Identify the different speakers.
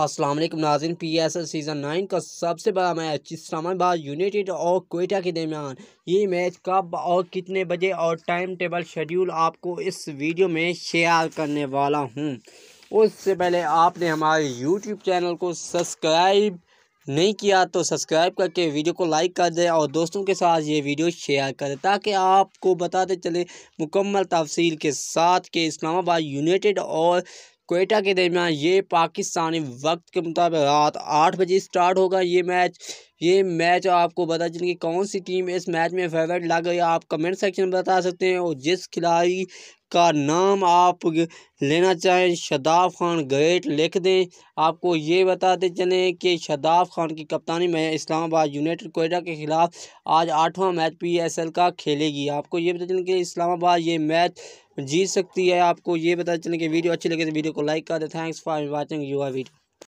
Speaker 1: अस्सलाम वालेकुम S L season nine का सबसे बड़ा मैच इस्लामाबाद यूनाइटेड और कोयटा के दरमियान ये मैच कब और कितने बजे और टाइम टेबल शेड्यूल आपको इस वीडियो में शेयर करने वाला हूँ उससे पहले आपने हमारे यूट्यूब चैनल को सब्सक्राइब नहीं किया तो सब्सक्राइब करके वीडियो को लाइक कर दें और दोस्तों के साथ ये वीडियो शेयर करें ताकि आपको बताते चले मुकम्मल तफसील के साथ के इस्लामाबाद यूनाइटेड और कोयटा के दरमियान ये पाकिस्तानी वक्त के मुताबिक रात आठ बजे स्टार्ट होगा ये मैच ये मैच आपको पता चले कि कौन सी टीम इस मैच में फेवरेट लग गई आप कमेंट सेक्शन में बता सकते हैं और जिस खिलाड़ी का नाम आप लेना चाहें शदाब खान ग्रेट लिख दें आपको ये बताते चलें कि शदाब खान की कप्तानी में इस्लामाबाद यूनाइटेड कोयटा के ख़िलाफ़ आज आठवां मैच पीएसएल का खेलेगी आपको ये बता चलें कि इस्लामाबाद ये मैच जीत सकती है आपको ये पता चलें कि वीडियो अच्छी लगे तो वीडियो को लाइक कर दें thanks for watching your video